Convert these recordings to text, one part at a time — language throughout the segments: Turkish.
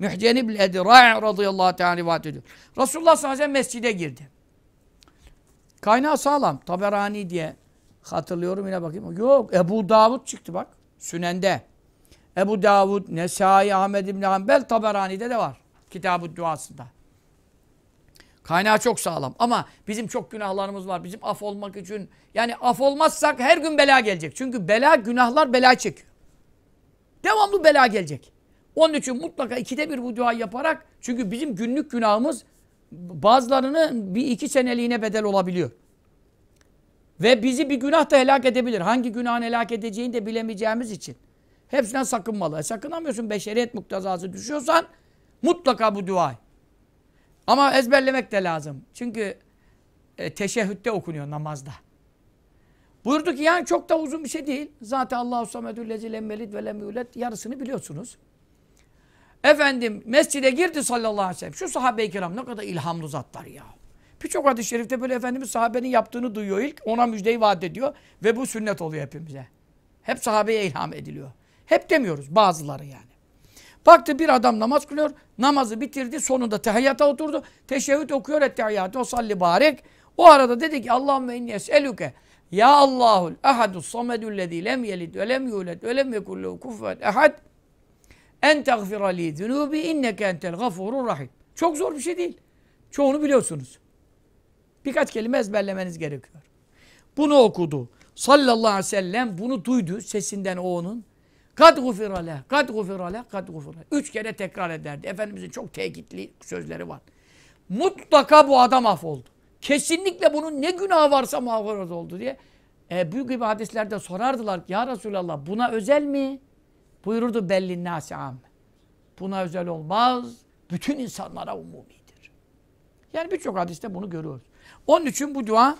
Mühceni bil edra' radıyallahu teala rivayet ediyor. Resulullah sallallahu aleyhi ve sellem mescide girdi. Kaynağı sağlam. Taberani diye hatırlıyorum yine bakayım. Yok Ebu Davud çıktı bak. Sünende. Ebu Davud, Nesai, Ahmed İbni Hanbel Taberani'de de var. Kitab-ı duasında. Kaynağı çok sağlam ama bizim çok günahlarımız var. Bizim af olmak için yani af olmazsak her gün bela gelecek. Çünkü bela günahlar bela çekiyor. Devamlı bela gelecek. Onun için mutlaka ikide bir bu duayı yaparak çünkü bizim günlük günahımız bazılarının bir iki seneliğine bedel olabiliyor. Ve bizi bir günah da helak edebilir. Hangi günahın helak edeceğini de bilemeyeceğimiz için. Hepsinden sakınmalı. E sakınamıyorsun beşeriyet muktazası düşüyorsan mutlaka bu duayı. Ama ezberlemek de lazım. Çünkü e, teşehhütte okunuyor namazda. Buyurdu ki yani çok da uzun bir şey değil. Zaten Allahu Samedü lezi lem velid ve lem yulet yarısını biliyorsunuz. Efendim mescide girdi sallallahu aleyhi ve sellem. Şu sahabe-i kiram ne kadar ilhamlı zatlar ya. Birçok hadis-i şerifte böyle Efendimiz sahabenin yaptığını duyuyor ilk. Ona müjdeyi vaat ediyor ve bu sünnet oluyor hepimize. Hep sahabeye ilham ediliyor. Hep demiyoruz bazıları yani. Baktı bir adam namaz kılıyor. Namazı bitirdi. Sonunda tehiyyata oturdu. Teşehhüt okuyor ettehiyyatı. O salli barek. O arada dedi ki Allahümme inni es'elüke Ya Allahul ehadus samedüllezî lem yelid ve lem yuled ve lem yekullu kufvet ehad en tagfira li zunubi inneke entel gafurur rahim. Çok zor bir şey değil. Çoğunu biliyorsunuz. Birkaç kelime ezberlemeniz gerekiyor. Bunu okudu. Sallallahu aleyhi ve sellem bunu duydu sesinden o onun. Kad gufirale, kad gufirale, kad ale. Üç kere tekrar ederdi. Efendimizin çok tekitli sözleri var. Mutlaka bu adam af oldu. Kesinlikle bunun ne günahı varsa mağfiret oldu diye. E, büyük gibi hadislerde sorardılar ki ya Resulallah buna özel mi? Buyururdu belli nasi amme. Buna özel olmaz. Bütün insanlara umumidir. Yani birçok hadiste bunu görüyoruz. Onun için bu dua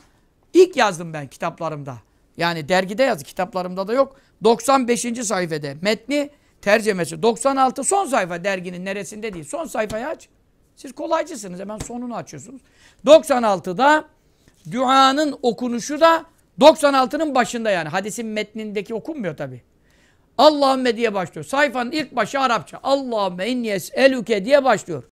ilk yazdım ben kitaplarımda. Yani dergide yazdı. Kitaplarımda da yok. 95. sayfede metni tercemesi. 96 son sayfa derginin neresinde değil. Son sayfayı aç. Siz kolaycısınız. Hemen sonunu açıyorsunuz. 96'da duanın okunuşu da 96'nın başında yani. Hadisin metnindeki okunmuyor tabi. Allahümme diye başlıyor. Sayfanın ilk başı Arapça. Allahümme inni es'eluke diye başlıyor.